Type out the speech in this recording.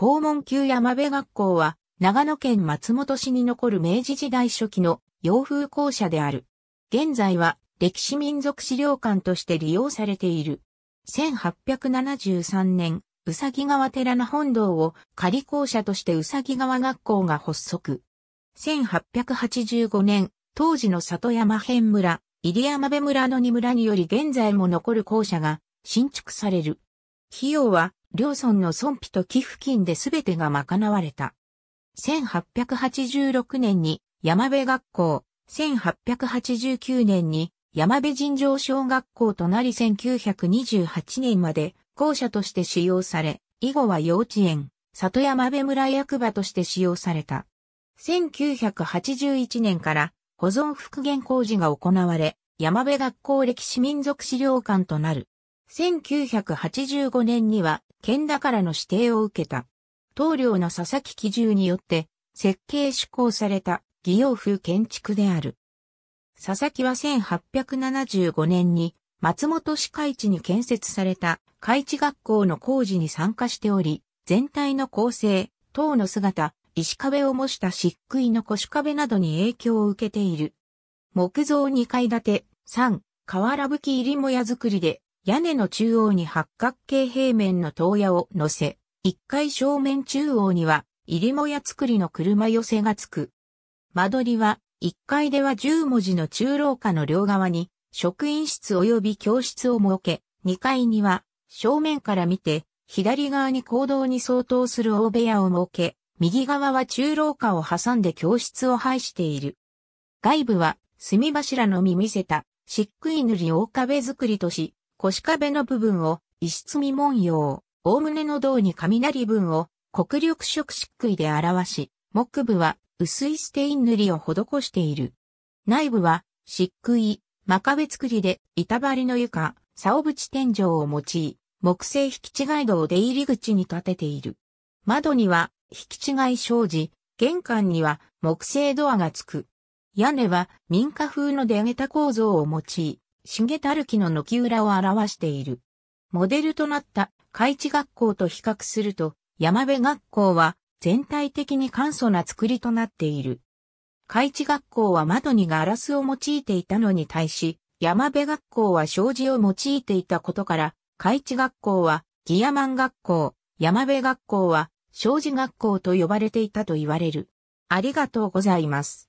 黄門宮山部学校は、長野県松本市に残る明治時代初期の洋風校舎である。現在は歴史民族資料館として利用されている。1873年、うさぎ川寺の本堂を仮校舎としてうさぎ川学校が発足。1885年、当時の里山辺村、入山部村の二村により現在も残る校舎が新築される。費用は、両村の村費と寄付金で全てが賄われた。1886年に山辺学校、1889年に山辺尋常小学校となり1928年まで校舎として使用され、以後は幼稚園、里山辺村役場として使用された。1981年から保存復元工事が行われ、山辺学校歴史民族資料館となる。1985年には、県だからの指定を受けた。棟梁の佐々木基重によって、設計施行された、義用風建築である。佐々木は1875年に、松本市海地に建設された海地学校の工事に参加しており、全体の構成、塔の姿、石壁を模した漆喰の腰壁などに影響を受けている。木造2階建て、3、瓦吹き入りもや作りで、屋根の中央に八角形平面の塔屋を乗せ、一階正面中央には入りもや作りの車寄せがつく。間取りは、一階では10文字の中廊下の両側に、職員室及び教室を設け、2階には、正面から見て、左側に行動に相当する大部屋を設け、右側は中廊下を挟んで教室を配している。外部は、墨柱のみ見せた、漆喰塗り大壁作りとし、腰壁の部分を石積み文様、大胸の胴に雷文を黒力色漆喰で表し、木部は薄いステイン塗りを施している。内部は漆喰、真壁作りで板張りの床、竿縁天井を用い、木製引き違い戸を出入り口に立てている。窓には引き違い障子、玄関には木製ドアがつく。屋根は民家風の出上げた構造を用い、重たるきの軒裏を表している。モデルとなった海地学校と比較すると、山辺学校は全体的に簡素な作りとなっている。海地学校は窓にガラスを用いていたのに対し、山辺学校は障子を用いていたことから、海地学校はギヤマン学校、山辺学校は障子学校と呼ばれていたと言われる。ありがとうございます。